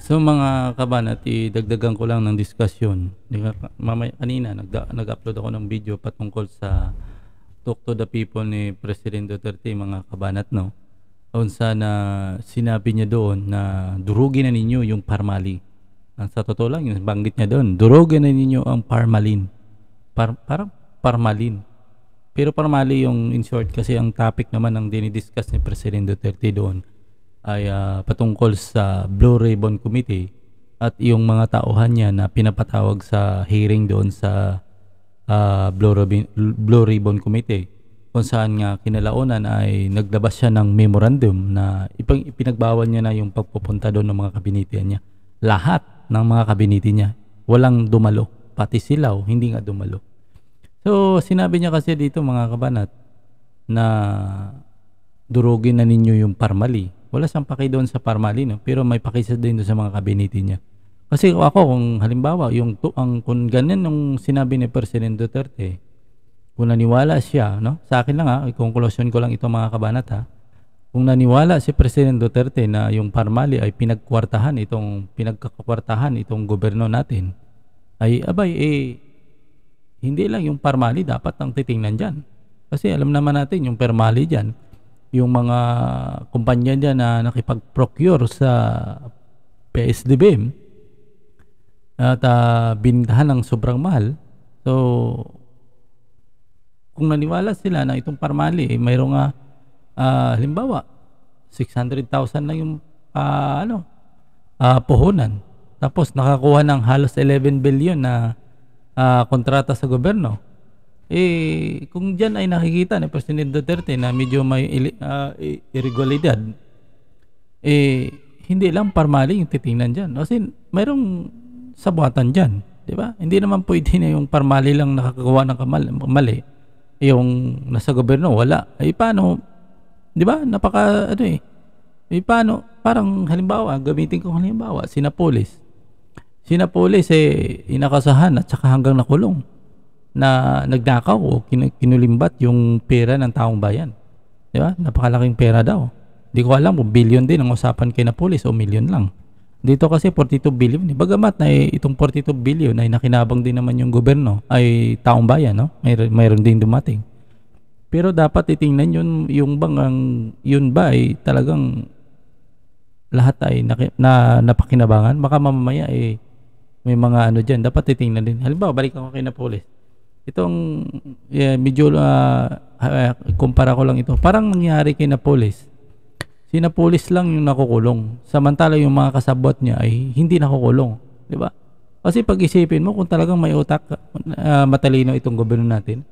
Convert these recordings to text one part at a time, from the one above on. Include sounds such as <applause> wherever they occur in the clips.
So mga kabanat, idagdagan ko lang ng diskusyon. Mamaya kanina nag-upload ako ng video patungkol sa Talk to the People ni President Duterte mga kabanat no. Unsa na sinabi niya doon na durugin na ninyo yung parmali. Ang ah, sa totoo lang, yung banggit niya doon, durugin na ninyo ang parmalin. Par, parang parmalin. Pero parmali yung in short kasi ang topic naman ang dinidiscuss ni President Duterte doon ay uh, patungkol sa Blue Ribbon Committee at yung mga tauhan niya na pinapatawag sa hearing doon sa uh, Blue, Ribbon, Blue Ribbon Committee kung saan nga kinalaunan ay naglabas siya ng memorandum na ipang, ipinagbawal niya na yung pagpupunta doon ng mga kabinete niya. Lahat ng mga kabinete niya, walang dumalo. Pati silaw, hindi nga dumalo. So, sinabi niya kasi dito mga kabanat na durugin na ninyo yung parmali wala siyang paki doon sa Parmalino, pero may paki sa din doon sa mga kabinete niya. Kasi ako, kung halimbawa, yung, ang, kung ganyan nung sinabi ni President Duterte, kung naniwala siya, no? sa akin lang ha, conclusion ko lang ito mga kabanat ha, kung naniwala si President Duterte na yung Parmali ay pinagkwartahan itong pinagkakwartahan itong gobyerno natin, ay abay eh hindi lang yung Parmali dapat ang titingnan diyan. Kasi alam naman natin yung Parmali diyan, yung mga kumpanya niya na nakipag-procure sa PSDB at uh, bintahan ng sobrang mahal. So, kung naniwala sila na itong parmali, eh, mayroong nga, uh, ah, halimbawa, 600,000 lang yung uh, ano, uh, puhunan. Tapos nakakuha ng halos 11 billion na uh, kontrata sa gobyerno eh kung diyan ay nakikita ni President Duterte na medyo may uh, irregularidad eh hindi lang parmaling yung titingnan diyan kasi mayroong sabwatan diyan di ba hindi naman pwede na yung parmali lang nakakagawa ng kamal mali yung nasa gobyerno wala ay eh, paano di ba napaka ano eh eh, paano? Parang halimbawa, gamitin ko halimbawa, sina sina Sinapolis eh, inakasahan at saka hanggang nakulong na nagnakaw o kinulimbat yung pera ng taong bayan. Di ba? Napakalaking pera daw. Hindi ko alam kung billion din ang usapan kay na pulis o million lang. Dito kasi 42 billion. Eh. Bagamat na eh, itong 42 billion ay nakinabang din naman yung gobyerno ay taong bayan. No? May, mayroon din dumating. Pero dapat titingnan yun, yung bangang yun ba ay talagang lahat ay na, na napakinabangan. Baka mamamaya ay eh, may mga ano dyan. Dapat titingnan din. Halimbawa, balik ako kay na pulis Itong yeah, medyo uh, uh, kumpara ko lang ito. Parang nangyari kay Napolis. Si Napolis lang yung nakukulong. Samantala yung mga kasabot niya ay hindi nakukulong, di ba? Kasi pag isipin mo kung talagang may utak uh, matalino itong gobyerno natin.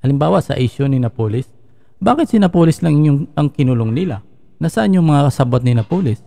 Halimbawa sa issue ni Napolis, bakit si Napolis lang yung ang kinulong nila? Nasaan yung mga kasabot ni Napolis?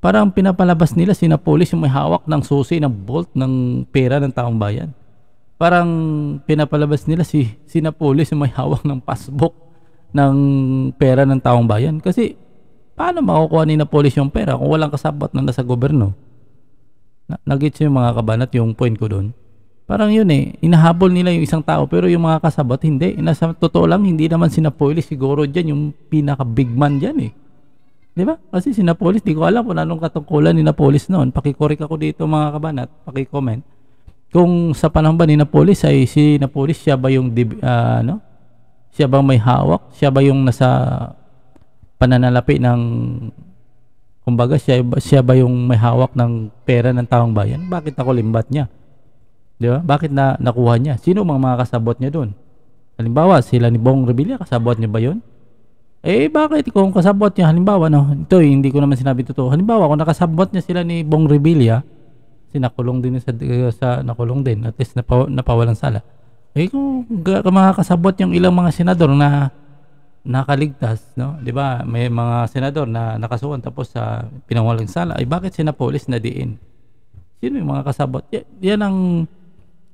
Parang pinapalabas nila si Napolis yung may hawak ng susi, ng bolt, ng pera ng taong bayan parang pinapalabas nila si Sinapoli sa may hawak ng passbook ng pera ng taong bayan. Kasi paano makukuha ni Napolis yung pera kung walang kasabat na nasa gobyerno? Nagits yung mga kabanat yung point ko doon. Parang yun eh, inahabol nila yung isang tao pero yung mga kasabat hindi. Nasa totoo lang, hindi naman sinapolis siguro dyan yung pinaka big man dyan eh. Di ba? Kasi si Napolis, di ko alam kung anong katungkulan ni Napolis noon. Pakikorek ako dito mga kabanat, pakicomment kung sa panahon ba ni Napolis ay si Napolis siya ba yung uh, ano? Siya ba may hawak? Siya ba yung nasa pananalapi ng kumbaga siya, siya ba yung may hawak ng pera ng taong bayan? Bakit nakulimbat niya? Di ba? Bakit na nakuha niya? Sino mga mga kasabot niya doon? Halimbawa, sila ni Bong Revilla, kasabot niya ba 'yon? Eh, bakit kung kasabot niya, halimbawa, no, ito eh, hindi ko naman sinabi totoo. Halimbawa, kung nakasabot niya sila ni Bong Revilla, sinakulong din sa, eh, sa nakulong din at least napaw, napawalan sala eh kung makakasabot yung ilang mga senador na nakaligtas no di ba may mga senador na nakasuhan tapos sa pinawalang sala ay eh, bakit sina police na diin sino yung mga kasabot y- yan ang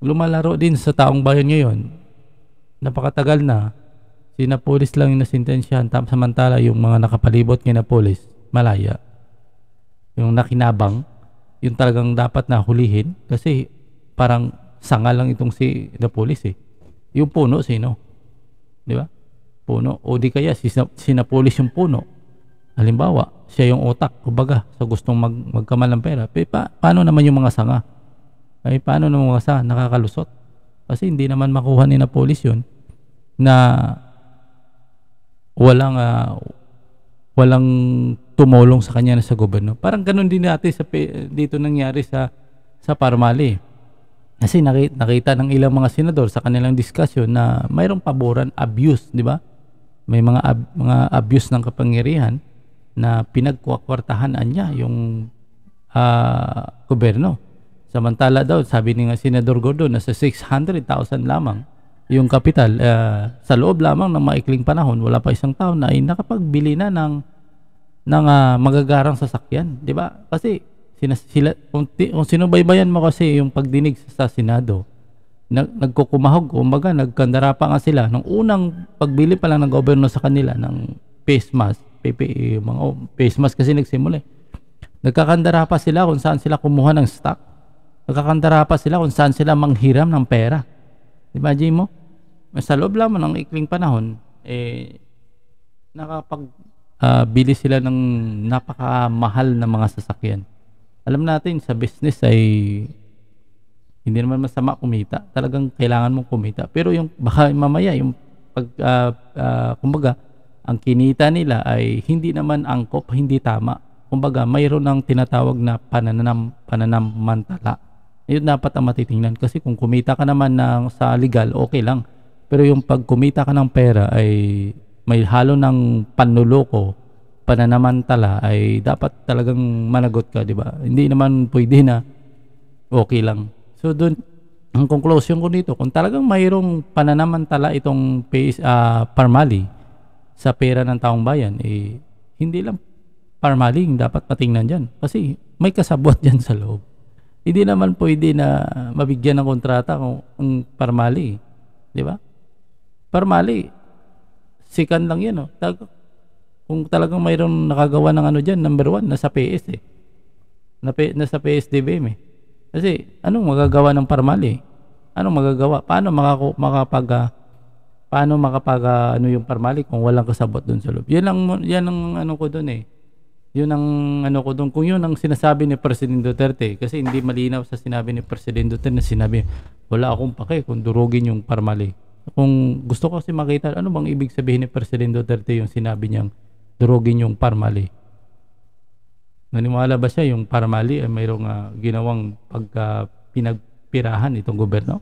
lumalaro din sa taong bayan ngayon napakatagal na sina police lang yung nasintensyahan samantala yung mga nakapalibot kina police malaya yung nakinabang yung talagang dapat na hulihin kasi parang sanga lang itong si the police eh. Yung puno sino? Di ba? Puno. O di kaya si sinapolis yung puno. Halimbawa, siya yung otak, kumbaga, sa gustong mag, magkamal ng pera. pa, paano naman yung mga sanga? Ay, paano naman mga sanga? Nakakalusot. Kasi hindi naman makuha ni na police yun na walang uh, walang tumulong sa kanya na sa gobyerno. Parang ganun din natin sa dito nangyari sa sa Parmali. Kasi nakita, nakita ng ilang mga senador sa kanilang diskusyon na mayroong paboran abuse, di ba? May mga ab, mga abuse ng kapangyarihan na pinagkuwartahanan niya yung uh, gobyerno. Samantala daw, sabi ni nga Senador Gordo, nasa 600,000 lamang yung kapital uh, sa loob lamang ng maikling panahon, wala pa isang taon na ay nakapagbili na ng ng uh, magagarang sasakyan, 'di ba? Kasi sina, sila kung, kung sinubaybayan mo kasi yung pagdinig sa Senado, nag, nagkukumahog, kumbaga nagkandara pa nga sila nung unang pagbili pa lang ng gobyerno sa kanila ng face mask, PPE, mga oh, face mask kasi nagsimula. Eh. Nagkakandara pa sila kung saan sila kumuha ng stock. Nagkakandara pa sila kung saan sila manghiram ng pera. Imagine mo, sa loob lamang ng ikling panahon, eh, nakapag uh, bili sila ng napakamahal na mga sasakyan. Alam natin sa business ay hindi naman masama kumita. Talagang kailangan mong kumita. Pero yung baka mamaya yung pag uh, uh, kumbaga ang kinita nila ay hindi naman angkop, hindi tama. Kumbaga mayroon ng tinatawag na pananam pananamantala. Yun dapat ang matitingnan kasi kung kumita ka naman ng sa legal okay lang. Pero yung pag kumita ka ng pera ay may halo ng panluloko, pananamantala ay dapat talagang managot ka, di ba? Hindi naman pwede na okay lang. So doon ang conclusion ko dito, kung talagang mayroong pananamantala itong PS, uh, ah, Parmali sa pera ng taong bayan, eh, hindi lang Parmali dapat patingnan dyan. Kasi may kasabot <laughs> dyan sa loob. Hindi naman pwede na mabigyan ng kontrata kung ang Parmali. Di ba? Parmali, Sikan lang yan. Oh. kung talagang mayroong nakagawa ng ano dyan, number one, nasa PS eh. Na, nasa PSDBM eh. Kasi anong magagawa ng Parmali? Eh? Anong magagawa? Paano makaku, makapag ah, paano makapag ah, ano yung Parmali eh, kung walang kasabot doon sa loob? Yan ang, yan ang ano ko doon eh. Yun ang ano ko doon. Kung yun ang sinasabi ni President Duterte kasi hindi malinaw sa sinabi ni President Duterte na sinabi wala akong pake kung durugin yung Parmali. Eh. Kung gusto ko kasi makita, ano bang ibig sabihin ni President Duterte yung sinabi niyang durugin yung Parmali? Naniwala ba siya yung Parmali ay mayroong uh, ginawang pagpinagpirahan uh, itong gobyerno?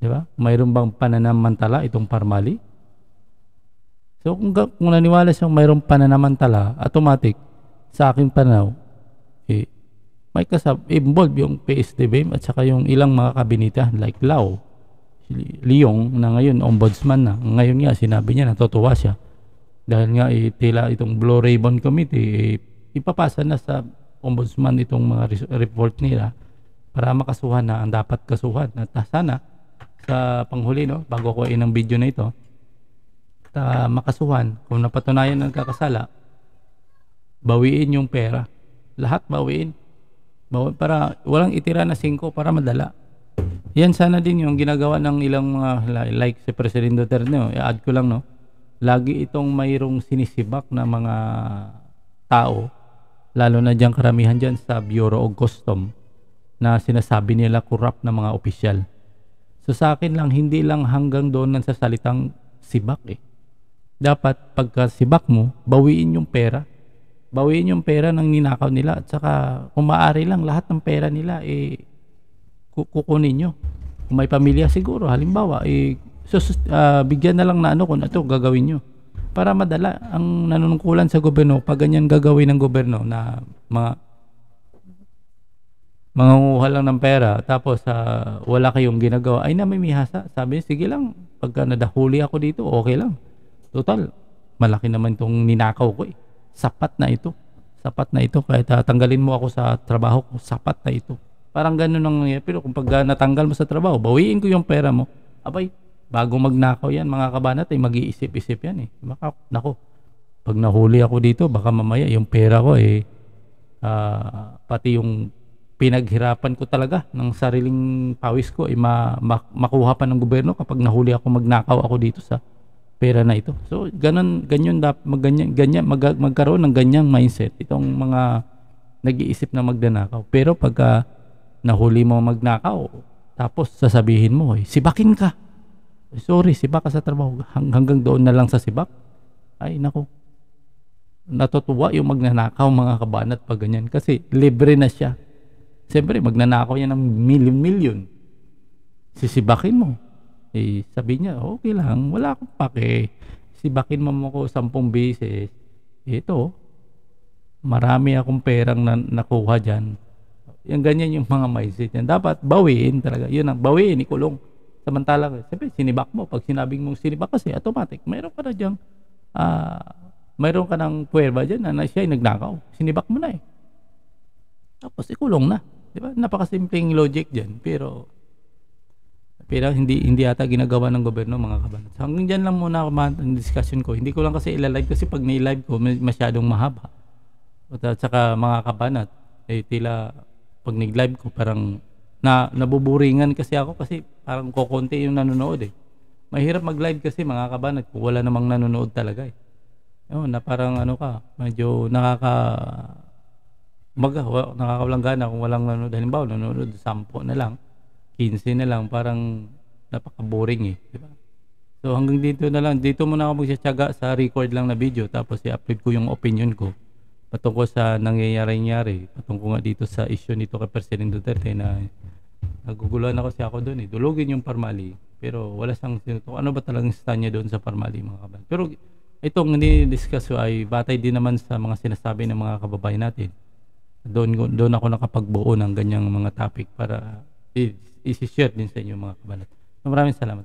Di ba? mayroong bang pananamantala itong Parmali? So kung, kung naniwala siyang mayroong pananamantala, automatic sa aking panaw, eh, may kasab involved yung PSDB at saka yung ilang mga kabinita like Lao Leong na ngayon ombudsman na. Ngayon nga sinabi niya natutuwa siya dahil nga eh, itong Blue Ribbon Committee eh, ipapasa na sa ombudsman itong mga report nila para makasuhan na ang dapat kasuhan at ah, sana sa panghuli no bago ko ng video na ito ta makasuhan kung napatunayan ang kakasala bawiin yung pera lahat bawiin Baw para walang itira na 5 para madala yan sana din yung ginagawa ng ilang mga like si President Duterte. No? I-add ko lang, no? Lagi itong mayroong sinisibak na mga tao, lalo na dyan karamihan dyan sa Bureau of Custom, na sinasabi nila corrupt na mga opisyal. So sa akin lang, hindi lang hanggang doon lang sa salitang sibak eh. Dapat pagka sibak mo, bawiin yung pera. Bawiin yung pera ng ninakaw nila at saka kung maaari lang lahat ng pera nila eh kukunin nyo. Kung may pamilya siguro, halimbawa, eh, sus, uh, bigyan na lang na ano kung ito gagawin nyo. Para madala ang nanunungkulan sa gobyerno pag ganyan gagawin ng gobyerno na mga mangunguha lang ng pera tapos uh, wala kayong ginagawa ay namimihasa sabi sige lang pag nadahuli ako dito okay lang total malaki naman tong ninakaw ko eh sapat na ito sapat na ito kahit tatanggalin mo ako sa trabaho ko sapat na ito Parang ganun ang nangyayari. Pero kung pag natanggal mo sa trabaho, bawiin ko yung pera mo. Abay, bago magnakaw yan, mga kabanat, ay eh, mag-iisip-isip yan eh. Baka, nako, pag nahuli ako dito, baka mamaya yung pera ko eh, uh, pati yung pinaghirapan ko talaga ng sariling pawis ko ay eh, ma, ma, makuha pa ng gobyerno kapag nahuli ako magnakaw ako dito sa pera na ito. So ganun ganyan dapat ganyan, ganyan mag, magkaroon ng ganyang mindset itong mga nag-iisip na magdanakaw. Pero pagka uh, nahuli mo magnakaw, tapos sasabihin mo, eh, sibakin ka. Sorry, sibak ka sa trabaho. Hang, hanggang doon na lang sa sibak. Ay, nako. Natutuwa yung magnanakaw mga kabanat pag ganyan. Kasi libre na siya. Siyempre, magnanakaw yan ng million-million. Sisibakin mo. Eh, sabi niya, okay lang, wala akong pake. Sibakin mo mo ko sampung beses. Ito, marami akong perang na nakuha dyan yung ganyan yung mga mindset niyan. Dapat bawiin talaga. Yun ang bawiin, ikulong. Samantala, siyempre, sinibak mo. Pag sinabing mong sinibak kasi, automatic, mayroon ka na diyang, uh, mayroon ka ng puwerba dyan na, na siya ay nagnakaw. Sinibak mo na eh. Tapos, ikulong na. Di ba? Napakasimpleng logic dyan. Pero, pero hindi hindi ata ginagawa ng gobyerno mga kabanat. So, hanggang diyan lang muna ang discussion ko. Hindi ko lang kasi ilalive kasi pag ni-live ko masyadong mahaba. At saka mga kabanat eh tila pag nag-live ko parang na nabuburingan kasi ako kasi parang kokonti yung nanonood eh. Mahirap mag-live kasi mga kabanat kung wala namang nanonood talaga eh. Yun, na parang ano ka, medyo nakaka mag nakakawalang gana kung walang nanonood. Halimbawa, nanonood 10 na lang, 15 na lang, parang napaka-boring eh. Di ba? So hanggang dito na lang, dito muna ako magsasyaga sa record lang na video tapos i-upload ko yung opinion ko patungkol sa nangyayari-nyari, patungkol nga dito sa issue nito kay President Duterte na naguguluhan ako si ako doon eh. Dulugin yung Parmali, pero wala siyang sinuto. Ano ba talagang stand niya doon sa Parmali mga kababayan? Pero itong ni-discuss ko ay batay din naman sa mga sinasabi ng mga kababayan natin. Doon, doon ako nakapagbuo ng ganyang mga topic para i-share din sa inyo mga kababayan. Maraming salamat.